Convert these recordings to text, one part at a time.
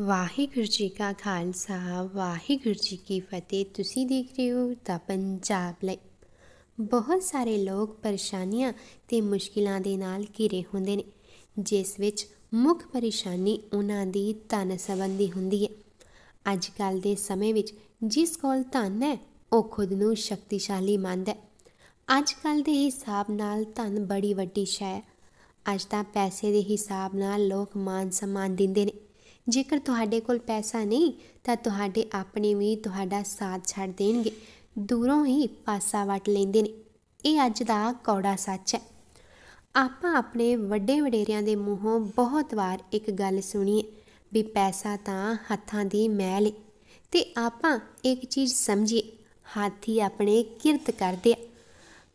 ਵਾਹਿਗੁਰੂ ਜੀ ਕਾ ਖਾਲਸਾ ਵਾਹਿਗੁਰੂ ਜੀ ਕੀ ਫਤਿਹ ਤੁਸੀਂ ਦੇਖ ਰਹੇ ਹੋ ਤਾਂ ਪੰਜਾਬ ਲਈ ਬਹੁਤ ਸਾਰੇ ਲੋਕ ਪਰੇਸ਼ਾਨੀਆਂ ਤੇ ਮੁਸ਼ਕਿਲਾਂ ਦੇ ਨਾਲ ਘਿਰੇ ਹੁੰਦੇ ਨੇ ਜਿਸ ਵਿੱਚ ਮੁੱਖ ਪਰੇਸ਼ਾਨੀ ਉਹਨਾਂ ਦੀ ਧਨ ਸੰਬੰਧੀ ਹੁੰਦੀ ਹੈ ਅੱਜ ਕੱਲ ਦੇ ਸਮੇਂ ਵਿੱਚ ਜਿਸ ਕੋਲ ਧਨ ਹੈ ਉਹ ਖੁਦ ਨੂੰ ਸ਼ਕਤੀਸ਼ਾਲੀ ਮੰਨਦਾ ਹੈ ਅੱਜ ਕੱਲ ਦੇ ਹਿਸਾਬ ਨਾਲ ਧਨ ਬੜੀ ਵੱਡੀ ਸ਼ੈ ਹੈ ਅੱਜ ਤਾਂ ਪੈਸੇ ਦੇ ਹਿਸਾਬ ਨਾਲ ਲੋਕ ਮਾਨ ਸਨਮਾਨ ਦਿੰਦੇ ਨੇ ਜੇਕਰ ਤੁਹਾਡੇ ਕੋਲ ਪੈਸਾ ਨਹੀਂ ਤਾਂ ਤੁਹਾਡੇ ਆਪਣੇ ਵੀ ਤੁਹਾਡਾ ਸਾਥ ਛੱਡ ਦੇਣਗੇ ਦੂਰੋਂ ਹੀ ਪਾਸਾ ਵਟ ਲੈਂਦੇ ਨੇ ਇਹ ਅੱਜ ਦਾ ਕੌੜਾ ਸੱਚ ਹੈ ਆਪਾਂ ਆਪਣੇ ਵੱਡੇ ਵਡੇਰਿਆਂ ਦੇ ਮੂੰਹੋਂ ਬਹੁਤ ਵਾਰ ਇੱਕ ਗੱਲ ਹੈ ਵੀ ਪੈਸਾ ਤਾਂ ਹੱਥਾਂ ਦੀ ਮੈਲ ਹੈ ਤੇ ਆਪਾਂ ਇੱਕ ਚੀਜ਼ ਸਮਝੀ ਹਾਥੀ ਆਪਣੇ ਕਿਰਤ ਕਰਦੇ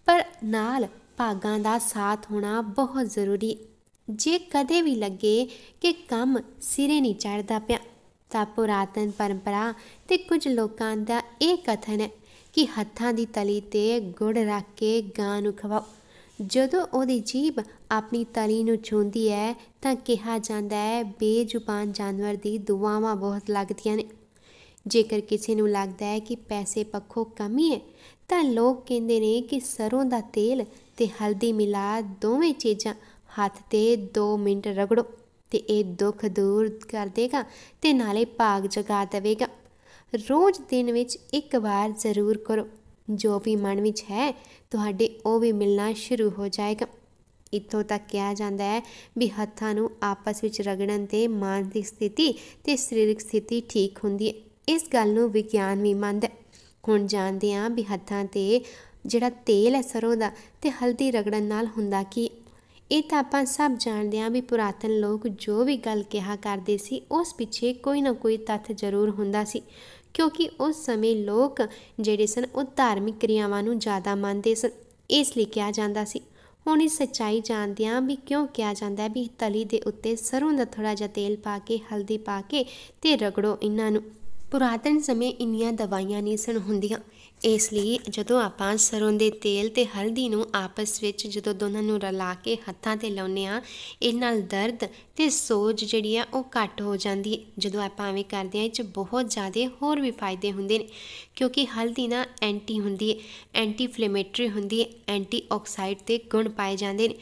ਪਰ ਨਾਲ ਭਾਗਾਂ ਦਾ ਸਾਥ ਹੋਣਾ ਬਹੁਤ ਜ਼ਰੂਰੀ ਹੈ ਜੇ ਕਦੇ ਵੀ ਲੱਗੇ ਕਿ ਕੰਮ ਸਿਰੇ ਨਹੀਂ ਚੜਦਾ ਪਿਆ ਤਾਂ ਪੁਰਾਤਨ ਪਰੰਪਰਾ ਤੇ ਕੁਝ ਲੋਕਾਂ ਦਾ ਇਹ ਕਥਨ ਹੈ ਕਿ ਹੱਥਾਂ ਦੀ ਤਲੀ ਤੇ ਗੁੜ ਰੱਖ ਕੇ ਗਾਂ ਨੂੰ ਖਵਾਓ ਜਦੋਂ ਉਹਦੀ ਜੀਬ ਆਪਣੀ ਤਲੀ ਨੂੰ ਛੂੰਦੀ ਹੈ ਤਾਂ ਕਿਹਾ ਜਾਂਦਾ ਹੈ ਬੇਜ਼ੁਬਾਨ ਜਾਨਵਰ ਦੀ ਦੁਆਵਾਂ ਬਹੁਤ ਲੱਗਦੀਆਂ ਨੇ ਜੇਕਰ ਕਿਸੇ ਨੂੰ ਲੱਗਦਾ ਹੈ ਕਿ ਪੈਸੇ ਪੱਖੋਂ ਕਮੀ ਹੈ ਤਾਂ ਲੋਕ ਕਹਿੰਦੇ ਨੇ ਕਿ ਸਰੋਂ ਦਾ ਤੇਲ ਤੇ ਹਲਦੀ ਮਿਲਾ ਦੋਵੇਂ ਚੀਜ਼ਾਂ ਹੱਥ ਤੇ 2 ਮਿੰਟ ਰਗੜੋ ਤੇ ਇਹ ਦੁੱਖ ਦੂਰ ਕਰ ਦੇਗਾ ਤੇ ਨਾਲੇ ਭਾਗ ਜਗਾ ਦੇਵੇਗਾ ਰੋਜ਼ ਦਿਨ ਵਿੱਚ ਇੱਕ ਵਾਰ ਜ਼ਰੂਰ ਕਰੋ ਜੋ ਵੀ ਮਨ ਵਿੱਚ ਹੈ ਤੁਹਾਡੇ ਉਹ ਵੀ ਮਿਲਣਾ ਸ਼ੁਰੂ ਹੋ ਜਾਏਗਾ ਇਤੋਂ ਤੱਕ ਕਿਹਾ ਜਾਂਦਾ ਹੈ ਵੀ ਹੱਥਾਂ ਨੂੰ ਆਪਸ ਵਿੱਚ ਰਗੜਨ ਤੇ ਮਾਨਸਿਕ ਸਥਿਤੀ ਤੇ ਸਰੀਰਕ ਸਥਿਤੀ ਠੀਕ ਹੁੰਦੀ ਹੈ ਇਸ ਗੱਲ ਨੂੰ ਵਿਗਿਆਨ ਵੀ ਮੰਨਦਾ ਹੁਣ ਜਾਣਦੇ ਹਾਂ ਵੀ ਹੱਥਾਂ ਤੇ ਜਿਹੜਾ ਤੇਲ ਹੈ ਸਰੋਂ ਦਾ ਤੇ ਹਲਦੀ ਰਗੜਨ ਨਾਲ ਹੁੰਦਾ ਕੀ ਇਹ ਤਾਂ ਆਪਾਂ ਸਭ ਜਾਣਦੇ ਹਾਂ ਵੀ ਪੁਰਾਤਨ ਲੋਕ ਜੋ ਵੀ ਗੱਲ ਕਿਹਾ ਕਰਦੇ ਸੀ ਉਸ ਪਿੱਛੇ ਕੋਈ ਨਾ ਕੋਈ ਤੱਥ ਜ਼ਰੂਰ ਹੁੰਦਾ ਸੀ ਕਿਉਂਕਿ ਉਸ ਸਮੇਂ ਲੋਕ ਜਿਹੜੇ ਸਨ ਉਹ ਧਾਰਮਿਕ ਕਿਰਿਆਵਾਂ ਨੂੰ ਜ਼ਿਆਦਾ ਮੰਨਦੇ ਸਨ ਇਸ ਲਈ ਕਿਹਾ ਜਾਂਦਾ ਸੀ ਹੁਣ ਇਹ ਸੱਚਾਈ ਜਾਣਦਿਆਂ ਵੀ ਕਿਉਂ ਕਿਹਾ ਜਾਂਦਾ ਹੈ ਵੀ ਤਲੀ ਦੇ ਉੱਤੇ ਸਰੋਂ ਦਾ ਥੋੜਾ ਜਿਹਾ ਤੇਲ ਪਾ ਕੇ ਹਲਦੀ ਪਾ ਕੇ ਤੇ ਰਗੜੋ ਇਹਨਾਂ ਨੂੰ ਪੁਰਾਤਨ ਸਮੇਂ ਇੰਨੀਆਂ ਦਵਾਈਆਂ ਨਹੀਂ ਸਨ ਹੁੰਦੀਆਂ ਇਸ ਲਈ ਜਦੋਂ ਆਪਾਂ ਸਰੋਂ ਦੇ ਤੇਲ ਤੇ ਹਲਦੀ ਨੂੰ ਆਪਸ ਵਿੱਚ ਜਦੋਂ ਦੋਨਾਂ ਨੂੰ ਰਲਾ ਕੇ ਹੱਥਾਂ ਤੇ ਲਾਉਂਦੇ ਆ ਇਹ ਨਾਲ ਦਰਦ ਤੇ ਸੋਜ ਜਿਹੜੀ ਆ ਉਹ ਘੱਟ ਹੋ ਜਾਂਦੀ ਜਦੋਂ ਆਪਾਂ ਐਵੇਂ ਕਰਦੇ ਆ ਇਹ ਚ ਬਹੁਤ ਜ਼ਿਆਦਾ ਹੋਰ ਵੀ ਫਾਇਦੇ ਹੁੰਦੇ ਨੇ ਕਿਉਂਕਿ ਹਲਦੀ ਨਾ ਐਂਟੀ ਹੁੰਦੀ ਹੈ ਐਂਟੀ ਇਨਫਲੇਮੇਟਰੀ ਹੁੰਦੀ ਹੈ ਐਂਟੀ ਆਕਸਾਈਡ ਤੇ ਗੁਣ ਪਾਏ ਜਾਂਦੇ ਨੇ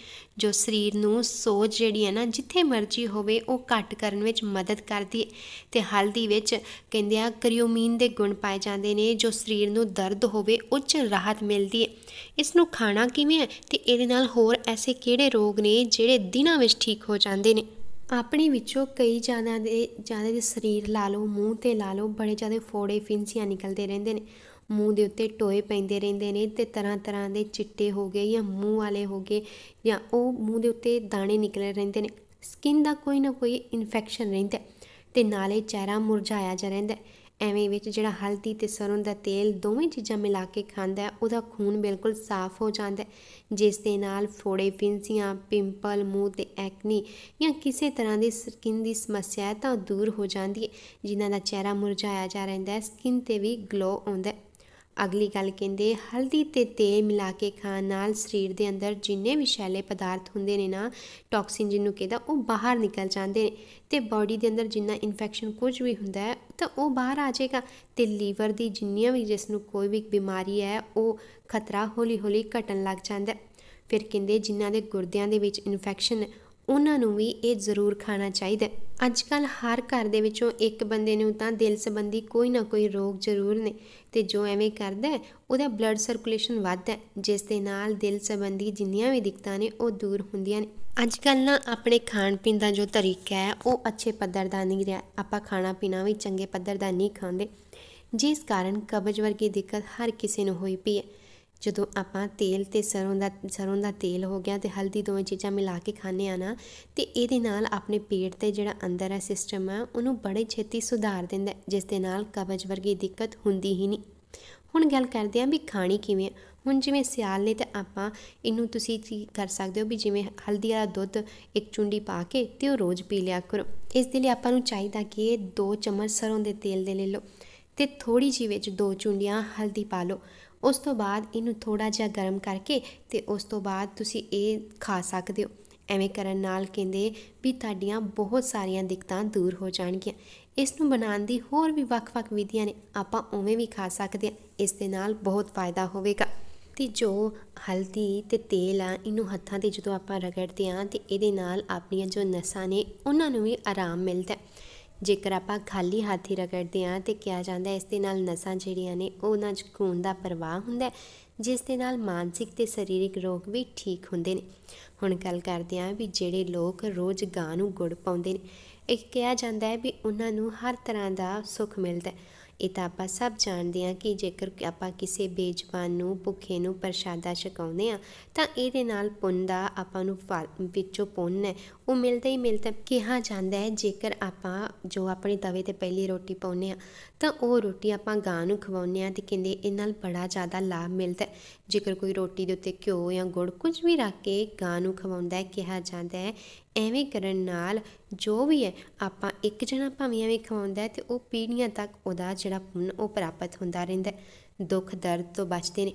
ਜੋ ਸਰੀਰ ਨੂੰ ਸੋਜ ਜਿਹੜੀ ਹੈ ਨਾ ਜਿੱਥੇ ਮਰਜ਼ੀ ਹੋਵੇ ਉਹ ਘੱਟ ਕਰਨ ਵਿੱਚ ਮਦਦ ਕਰਦੀ ਹੈ ਤੇ ਹਲਦੀ ਵਿੱਚ ਕਹਿੰਦੇ ਆ ਕਰਿਊਮੀਨ ਦੇ ਗੁਣ ਪਾਏ ਜਾਂਦੇ ਨੇ ਜੋ ਸਰੀਰ ਨੂੰ ਦਰਦ ਹੋਵੇ ਉਹ 'ਚ ਰਾਹਤ ਮਿਲਦੀ ਹੈ ਇਸ ਨੂੰ ਖਾਣਾ ਕਿਵੇਂ ਹੈ ਤੇ ਇਹਦੇ ਨਾਲ ਹੋਰ ਐਸੇ ਕਿਹੜੇ ਰੋਗ ਨੇ ਜਿਹੜੇ ਦਿਨਾਂ ਵਿੱਚ ਠੀਕ ਹੋ ਜਾਂਦੇ ਨੇ ਆਪਣੇ ਵਿੱਚੋਂ ਕਈ ਜਾਨਾਂ ਦੇ ਜਾਨੇ ਦੇ ਸਰੀਰ ਲਾ ਲਓ ਮੂੰਹ ਤੇ ਲਾ ਲਓ ਬੜੇ ਜ਼ਿਆਦਾ ਫੋੜੇ ਫਿੰਸੀਆਂ ਨਿਕਲਦੇ ਰਹਿੰਦੇ ਨੇ ਮੂੰਹ ਦੇ ਉੱਤੇ ਟੋਏ ਪੈਂਦੇ ਰਹਿੰਦੇ ਨੇ ਤੇ ਤਰ੍ਹਾਂ ਤਰ੍ਹਾਂ ਦੇ ਚਿੱਟੇ ਹੋ ਗਏ ਜਾਂ ਮੂੰਹ ਵਾਲੇ ਹੋ ਗਏ ਜਾਂ ਉਹ ਮੂੰਹ ਦੇ ਉੱਤੇ ਦਾਣੇ ਨਿਕਲੇ ਰਹਿੰਦੇ ਨੇ ਸਕਿਨ ਦਾ ਕੋਈ ਨਾ ਕੋਈ ਇਨਫੈਕਸ਼ਨ ਰਹਿੰਦਾ ਤੇ ਨਾਲੇ ਚਿਹਰਾ ਮੁਰਝਾਇਆ ਜਾ ਰਹਿੰਦਾ ਐਵੇਂ ਵਿੱਚ ਜਿਹੜਾ ਹਲਦੀ ਤੇ ਸਰੋਂ ਦਾ ਤੇਲ ਦੋਵੇਂ ਚੀਜ਼ਾਂ ਮਿਲਾ ਕੇ ਖਾਂਦਾ ਹੈ ਉਹਦਾ ਖੂਨ ਬਿਲਕੁਲ ਸਾਫ਼ ਹੋ ਜਾਂਦਾ ਹੈ ਜਿਸ ਦੇ ਨਾਲ ਫੋੜੇ ਫਿੰਸੀਆਂ ਪਿੰਪਲ ਮੂੰਹ ਤੇ ਐਕਨੀ ਜਾਂ ਕਿਸੇ ਤਰ੍ਹਾਂ ਦੀ ਸਕਿਨ ਦੀ ਸਮੱਸਿਆ ਤਾਂ ਦੂਰ ਹੋ ਜਾਂਦੀ ਹੈ ਜਿਨ੍ਹਾਂ ਦਾ ਚਿਹਰਾ ਮੁਰਝਾਇਆ ਜਾ ਰਹਿੰਦਾ ਹੈ ਸਕਿਨ ਤੇ ਵੀ ਗਲੋ ਆਉਂਦਾ ਹੈ ਅਗਲੀ ਗੱਲ ਕਹਿੰਦੇ ਹਲਦੀ ਤੇ ਤੇਲ ਮਿਲਾ ਕੇ ਖਾਣ ਨਾਲ ਸਰੀਰ ਦੇ ਅੰਦਰ ਜਿੰਨੇ ਵੀ ਸ਼ੈਲੇ ਪਦਾਰਥ ਹੁੰਦੇ ਨੇ ਨਾ ਟੌਕਸਿਨ ਜਿਹਨੂੰ ਕਹਿੰਦਾ ਉਹ ਬਾਹਰ ਨਿਕਲ ਜਾਂਦੇ ਨੇ ਤੇ ਬਾਡੀ ਦੇ ਅੰਦਰ ਜਿੰਨਾ ਇਨਫੈਕਸ਼ਨ ਕੁਝ ਵੀ ਹੁੰਦਾ ਹੈ ਤਾਂ ਉਹ ਬਾਹਰ ਆ ਜਾਏਗਾ ਤੇ ਲੀਵਰ ਦੀ ਜਿੰਨੀਆਂ ਵੀ ਜਿਸ ਨੂੰ ਕੋਈ ਵੀ ਬਿਮਾਰੀ ਹੈ ਉਹ ਖਤਰਾ ਹੌਲੀ-ਹੌਲੀ ਘਟਣ ਲੱਗ ਜਾਂਦਾ ਫਿਰ ਕਹਿੰਦੇ ਜਿਨ੍ਹਾਂ ਦੇ ਗੁਰਦਿਆਂ ਦੇ ਵਿੱਚ ਇਨਫੈਕਸ਼ਨ ਉਹਨਾਂ ਨੂੰ ਵੀ ਇਹ ਜ਼ਰੂਰ ਖਾਣਾ ਚਾਹੀਦਾ ਅੱਜ ਕੱਲ ਹਰ ਘਰ ਦੇ ਵਿੱਚੋਂ ਇੱਕ ਬੰਦੇ ਨੂੰ ਤਾਂ ਦਿਲ ਸੰਬੰਧੀ ਕੋਈ ਨਾ ਕੋਈ ਰੋਗ ਜ਼ਰੂਰ ਨੇ ਤੇ ਜੋ ਐਵੇਂ ਕਰਦਾ ਹੈ ਉਹਦਾ ਬਲੱਡ ਸਰਕੂਲੇਸ਼ਨ ਵੱਧਦਾ ਜਿਸ ਦੇ ਨਾਲ ਦਿਲ ਸੰਬੰਧੀ ਜਿੰਨੀਆਂ ਵੀ ਦਿੱਕਤਾਂ ਨੇ ਉਹ ਦੂਰ ਹੁੰਦੀਆਂ ਨੇ ਅੱਜ ਕੱਲ ਨਾ ਆਪਣੇ ਖਾਣ ਪੀਣ ਦਾ ਜੋ ਤਰੀਕਾ ਹੈ ਉਹ ਅੱਛੇ ਪੱਧਰ ਦਾ ਨਹੀਂ ਰਿਹਾ ਆਪਾਂ ਖਾਣਾ ਪੀਣਾ ਵੀ ਚੰਗੇ ਪੱਧਰ ਦਾ ਨਹੀਂ ਖਾਂਦੇ ਜਿਸ ਕਾਰਨ ਕਬਜ਼ ਵਰਗੀ ਦਿੱਕਤ ਹਰ ਕਿਸੇ ਨੂੰ ਹੋਈ ਪਈ ਹੈ ਜਦੋਂ ਆਪਾਂ ਤੇਲ ਤੇ ਸਰੋਂ ਦਾ ਸਰੋਂ ਦਾ ਤੇਲ ਹੋ ਗਿਆ ਤੇ ਹਲਦੀ ਦੋਵੇਂ ਚੀਜ਼ਾਂ ਮਿਲਾ ਕੇ ਖਾਣੇ ਆ ਨਾ ਤੇ ਇਹਦੇ ਨਾਲ ਆਪਣੇ ਪੇਟ ਤੇ ਜਿਹੜਾ ਅੰਦਰ ਹੈ ਸਿਸਟਮ ਆ ਉਹਨੂੰ ਬੜੇ ਛੇਤੀ ਸੁਧਾਰ ਦਿੰਦਾ ਜਿਸ ਦੇ ਨਾਲ ਕਬਜ਼ ਵਰਗੀ ਦਿੱਕਤ ਹੁੰਦੀ ਹੀ ਨਹੀਂ ਹੁਣ ਗੱਲ ਕਰਦੇ ਆਂ ਵੀ ਖਾਣੀ ਕਿਵੇਂ ਹੁਣ ਜਿਵੇਂ ਸਿਆਲ ਨੇ ਤੇ ਆਪਾਂ ਇਹਨੂੰ ਤੁਸੀਂ ਕਰ ਸਕਦੇ ਹੋ ਵੀ ਜਿਵੇਂ ਹਲਦੀ ਵਾਲਾ ਦੁੱਧ ਇੱਕ ਚੁੰਡੀ ਪਾ ਕੇ ਤੇ ਉਹ ਰੋਜ਼ ਪੀ ਲਿਆ ਕਰੋ ਇਸ ਦੇ ਲਈ ਆਪਾਂ ਨੂੰ ਚਾਹੀਦਾ ਕਿ 2 ਚਮਚ ਸਰੋਂ ਦੇ ਤੇਲ ਦੇ ਲੈ ਲਓ ਤੇ ਥੋੜੀ ਜਿਹੀ ਵਿੱਚ 2 ਚੁੰਡੀਆਂ ਹਲਦੀ ਪਾ ਲਓ ਉਸ ਤੋਂ ਬਾਅਦ ਇਹਨੂੰ ਥੋੜਾ ਜਿਹਾ ਗਰਮ ਕਰਕੇ ਤੇ ਉਸ ਤੋਂ ਬਾਅਦ ਤੁਸੀਂ ਇਹ ਖਾ ਸਕਦੇ ਹੋ ਐਵੇਂ ਕਰਨ ਨਾਲ ਕਹਿੰਦੇ ਵੀ ਤੁਹਾਡੀਆਂ ਬਹੁਤ ਸਾਰੀਆਂ ਦਿੱਕਤਾਂ ਦੂਰ ਹੋ ਜਾਣਗੀਆਂ ਇਸ ਨੂੰ ਬਣਾਉਣ ਦੀ ਹੋਰ ਵੀ ਵੱਖ-ਵੱਖ ਵਿਧੀਆਂ ਨੇ ਆਪਾਂ ਉਵੇਂ ਵੀ ਖਾ ਸਕਦੇ ਹਾਂ ਇਸ ਦੇ ਨਾਲ ਬਹੁਤ ਫਾਇਦਾ ਹੋਵੇਗਾ ਤੇ ਜੋ ਹਲਦੀ ਤੇ ਤੇਲ ਆ ਇਹਨੂੰ ਹੱਥਾਂ ਤੇ ਜਦੋਂ ਆਪਾਂ ਰਗੜਦੇ ਆਂ ਤੇ ਇਹਦੇ ਨਾਲ ਆਪਣੀਆਂ ਜੋ ਨਸਾਂ ਨੇ ਉਹਨਾਂ ਨੂੰ ਵੀ ਆਰਾਮ ਮਿਲਦਾ ਹੈ ਜੇਕਰ ਆਪਾਂ ਖਾਲੀ ਹੱਥ ਹੀ ਰਗੜਦੇ ਆਂ ਤੇ ਕਿਹਾ ਜਾਂਦਾ ਇਸ ਦੇ ਨਾਲ ਨਸਾਂ ਜਿਹੜੀਆਂ ਨੇ ਉਹਨਾਂ 'ਚ ਖੂਨ ਦਾ ਪ੍ਰਵਾਹ ਹੁੰਦਾ ਜਿਸ ਦੇ ਨਾਲ ਮਾਨਸਿਕ ਤੇ ਸਰੀਰਕ ਰੋਗ ਵੀ ਠੀਕ ਹੁੰਦੇ ਨੇ ਹੁਣ ਗੱਲ ਕਰਦੇ ਆਂ ਵੀ ਜਿਹੜੇ ਲੋਕ ਰੋਜ਼ ਗਾਂ ਨੂੰ ਗੁੜ ਪਾਉਂਦੇ ਨੇ ਇਹ ਕਿਹਾ ਜਾਂਦਾ ਹੈ ਵੀ ਉਹਨਾਂ ਨੂੰ ਹਰ ਤਰ੍ਹਾਂ ਦਾ ਸੁੱਖ ਮਿਲਦਾ ਹੈ ਇਹ ਤਾਂ ਆਪਾਂ ਸਭ ਜਾਣਦੇ ਆਂ ਕਿ ਜੇਕਰ ਆਪਾਂ ਕਿਸੇ ਬੇਜਵਾਨ ਨੂੰ ਭੁੱਖੇ ਨੂੰ ਪ੍ਰਸ਼ਾਦਾ ਛਕਾਉਂਦੇ ਆਂ ਤਾਂ ਇਹਦੇ ਨਾਲ ਪੁੰਨ ਦਾ ਆਪਾਂ ਨੂੰ ਵਿੱਚੋਂ ਪੁੰਨ ਹੈ ਉਹ ਮਿਲਦੇ ਹੀ ਮਿਲਦੇ ਕਿਹਾ ਜਾਂਦਾ ਹੈ ਜੇਕਰ ਆਪਾਂ ਜੋ ਆਪਣੇ ਤਵੇ ਤੇ ਪਹਿਲੀ ਰੋਟੀ ਪਾਉਨੇ ਆ ਤਾਂ ਉਹ ਰੋਟੀ ਆਪਾਂ ਗਾਂ ਨੂੰ ਖਵਾਉਨੇ ਆ ਤੇ ਕਹਿੰਦੇ ਇਹ ਨਾਲ ਬੜਾ ਜ਼ਿਆਦਾ ਲਾਭ ਮਿਲਦਾ ਜੇਕਰ ਕੋਈ ਰੋਟੀ ਦੇ ਉੱਤੇ ਘਿਓ ਜਾਂ ਗੁੜ ਕੁਝ ਵੀ ਰੱਖ ਕੇ ਗਾਂ ਨੂੰ ਖਵਾਉਂਦਾ ਹੈ ਕਿਹਾ ਜਾਂਦਾ ਹੈ ਐਵੇਂ ਕਰਨ ਨਾਲ ਜੋ ਵੀ ਹੈ ਆਪਾਂ ਇੱਕ ਜਣਾ ਭਾਵੇਂ ਐਵੇਂ ਖਵਾਉਂਦਾ ਤੇ ਉਹ ਪੀੜ੍ਹੀਆਂ ਤੱਕ ਉਹਦਾ ਜਿਹੜਾ ਪੁੰਨ ਉਹ ਪ੍ਰਾਪਤ ਹੁੰਦਾ ਰਹਿੰਦਾ ਦੁੱਖ ਦਰਦ ਤੋਂ ਬਚਦੇ ਨੇ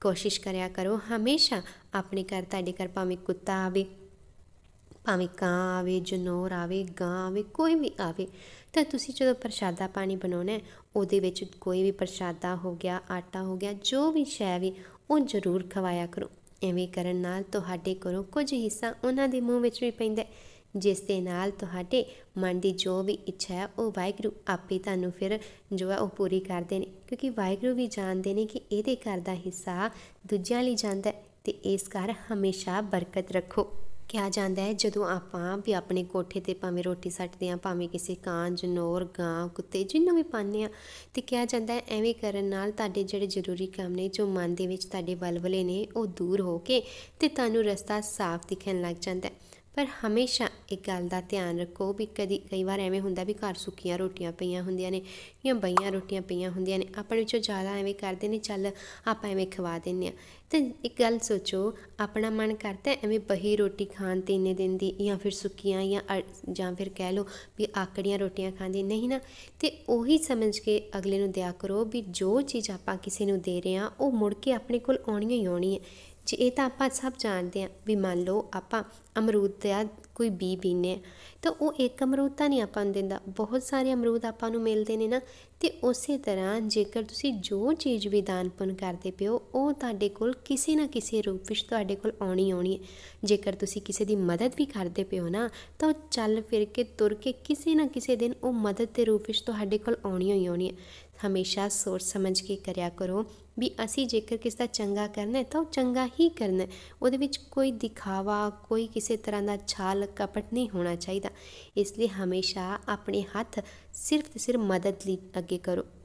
ਕੋਸ਼ਿਸ਼ ਕਰਿਆ ਕਰੋ ਹਮੇਸ਼ਾ ਆਪਣੇ ਘਰ ਤੁਹਾਡੇ ਘਰ ਭਾਵੇਂ ਕੁੱਤਾ ਆਵੇ ਭਾਵੇਂ ਕਾਂ ਆਵੇ ਜਨੌਰ ਆਵੇ ਗਾਂ ਆਵੇ ਕੋਈ ਵੀ ਆਵੇ ਤਾਂ ਤੁਸੀਂ ਜਦੋਂ ਪ੍ਰਸ਼ਾਦਾ ਪਾਣੀ ਬਣਾਉਣਾ ਉਹਦੇ ਵਿੱਚ ਕੋਈ ਵੀ ਪ੍ਰਸ਼ਾਦਾ ਹੋ ਗਿਆ ਆਟਾ ਹੋ ਗਿਆ ਜੋ ਵੀ ਸ਼ੈ ਵੀ ਉਹ ਜ਼ਰੂਰ ਖਵਾਇਆ ਕਰੋ ਐਵੇਂ ਕਰਨ ਨਾਲ ਤੁਹਾਡੇ ਕੋਲੋਂ ਕੁਝ ਹਿੱਸਾ ਉਹਨਾਂ ਦੇ ਮੂੰਹ ਵਿੱਚ ਵੀ ਪੈਂਦਾ ਜਿਸ ਦੇ ਨਾਲ ਤੁਹਾਡੇ ਮਨ ਦੀ ਜੋ ਵੀ ਇੱਛਾ ਹੈ ਉਹ ਵਾਹਿਗੁਰੂ ਆਪੇ ਤੁਹਾਨੂੰ ਫਿਰ ਜੋ ਹੈ ਉਹ ਪੂਰੀ ਕਰਦੇ ਨੇ ਕਿਉਂਕਿ ਵਾਹਿਗੁਰੂ ਵੀ ਜਾਣਦੇ ਨੇ ਕਿ ਇਹਦੇ ਘਰ ਦਾ ਹਿੱਸਾ ਦੂਜਿਆਂ ਲਈ ਜਾਂਦਾ ਤੇ ਇਸ ਘਰ ਹਮੇਸ਼ਾ ਬਰਕਤ ਰੱਖੋ ਕਿਹਾ ਜਾਂਦਾ ਹੈ ਜਦੋਂ ਆਪਾਂ ਵੀ ਆਪਣੇ ਕੋਠੇ ਤੇ ਭਾਵੇਂ ਰੋਟੀ ਸੱਟਦੇ ਆ ਭਾਵੇਂ ਕਿਸੇ ਕਾਂ ਜਨੌਰ ਗਾਂ ਕੁੱਤੇ ਜਿੰਨੂੰ ਵੀ ਪਾਣੇ ਆ ਤੇ ਕਿਹਾ ਜਾਂਦਾ ਹੈ ਐਵੇਂ ਕਰਨ ਨਾਲ ਤੁਹਾਡੇ ਜਿਹੜੇ ਜ਼ਰੂਰੀ ਕੰਮ ਨੇ ਜੋ ਮਨ ਦੇ ਵਿੱਚ ਤੁਹਾਡੇ ਬਲਬਲੇ ਨੇ ਉਹ ਦੂਰ ਹੋ ਕੇ ਤੇ ਤੁਹਾਨੂੰ ਰਸਤਾ ਸਾਫ਼ ਦਿਖਣ ਲੱਗ ਜਾਂਦਾ ਹੈ ਪਰ ਹਮੇਸ਼ਾ ਇੱਕ ਗੱਲ ਦਾ ਧਿਆਨ ਰੱਖੋ ਵੀ ਕਦੀ ਕਈ ਵਾਰ ਐਵੇਂ ਹੁੰਦਾ ਵੀ ਘਰ ਸੁੱਕੀਆਂ ਰੋਟੀਆਂ ਪਈਆਂ ਹੁੰਦੀਆਂ ਨੇ ਜਾਂ ਬਈਆਂ ਰੋਟੀਆਂ ਪਈਆਂ ਹੁੰਦੀਆਂ ਨੇ ਆਪਣੇ ਵਿੱਚੋਂ ਜ਼ਿਆਦਾ ਐਵੇਂ ਕਰਦੇ ਨੇ ਚੱਲ ਆਪਾਂ ਐਵੇਂ ਖਵਾ ਦਿੰਨੇ ਆ ਤੇ ਇੱਕ ਗੱਲ ਸੋਚੋ ਆਪਣਾ ਮਨ ਕਰਦਾ ਐਵੇਂ ਬਹੀ ਰੋਟੀ ਖਾਣ ਤੇ ਇੰਨੇ ਦਿਨ ਦੀ ਜਾਂ ਫਿਰ ਸੁੱਕੀਆਂ ਜਾਂ ਜਾਂ ਫਿਰ ਕਹਿ ਲਓ ਵੀ ਆਕੜੀਆਂ ਰੋਟੀਆਂ ਖਾਂਦੀ ਨਹੀਂ ਨਾ ਤੇ ਉਹੀ ਸਮਝ ਕੇ ਅਗਲੇ ਨੂੰ ਦਿਆ ਕਰੋ ਵੀ ਜੋ ਚੀਜ਼ ਆਪਾਂ ਕਿਸੇ ਨੂੰ ਦੇ ਰਹੇ ਆ ਉਹ ਮੁੜ ਕੇ ਆਪਣੇ ਕੋਲ ਆਉਣੀ ਹੀ ਆਉਣੀ ਹੈ ਜੇ ਇਹ ਤਾਂ ਆਪਾਂ ਸਭ ਜਾਣਦੇ ਆ ਵੀ ਮੰਨ ਲਓ ਆਪਾਂ ਅਮਰੂਦ ਦਾ ਕੋਈ ਬੀ ਬੀਨੇ ਤਾਂ ਉਹ ਇੱਕ ਅਮਰੂਦ ਤਾਂ ਨਹੀਂ ਆਪਾਂ ਨੂੰ ਦਿੰਦਾ ਬਹੁਤ ਸਾਰੇ ਅਮਰੂਦ ਆਪਾਂ ਨੂੰ ਮਿਲਦੇ ਨੇ ਨਾ ਤੇ ਉਸੇ ਤਰ੍ਹਾਂ ਜੇਕਰ ਤੁਸੀਂ ਜੋ ਚੀਜ਼ ਵੀ ਦਾਨ ਪੁੰਨ ਕਰਦੇ ਪਿਓ ਉਹ ਤੁਹਾਡੇ ਕੋਲ ਕਿਸੇ ਨਾ ਕਿਸੇ ਰੂਪ ਵਿੱਚ ਤੁਹਾਡੇ ਕੋਲ ਆਉਣੀ ਆਉਣੀ ਹੈ ਜੇਕਰ ਤੁਸੀਂ ਕਿਸੇ ਦੀ ਮਦਦ ਵੀ ਕਰਦੇ ਪਿਓ ਨਾ ਤਾਂ ਚੱਲ ਫਿਰ ਕੇ ਤੁਰ ਕੇ ਕਿਸੇ ਨਾ ਕਿਸੇ ਦਿਨ ਉਹ ਮਦਦ ਦੇ ਰੂਪ ਵਿੱਚ ਤੁਹਾਡੇ ਕੋਲ ਆਉਣੀ ਹੋਈ ਆਉਣੀ ਹੈ ਹਮੇਸ਼ਾ ਸੋਚ ਸਮਝ ਕੇ ਕਰਿਆ ਕਰੋ ਵੀ ਅਸੀਂ ਜੇਕਰ ਕਿਸੇ ਦਾ ਚੰਗਾ ਕਰਨਾ ਹੈ ਤਾਂ ਉਹ ਚੰਗਾ ਹੀ ਕਰਨਾ ਉਹਦੇ ਵਿੱਚ ਕੋਈ ਦਿਖਾਵਾ ਕੋਈ ਕਿਸੇ ਤਰ੍ਹਾਂ ਦਾ ਛਾਲ ਕਪਟ ਨਹੀਂ ਹੋਣਾ ਚਾਹੀਦਾ ਇਸ ਲਈ ਹਮੇਸ਼ਾ ਆਪਣੇ ਹੱਥ ਸਿਰਫ ਤੇ ਮਦਦ ਲਈ ਅੱਗੇ ਕਰੋ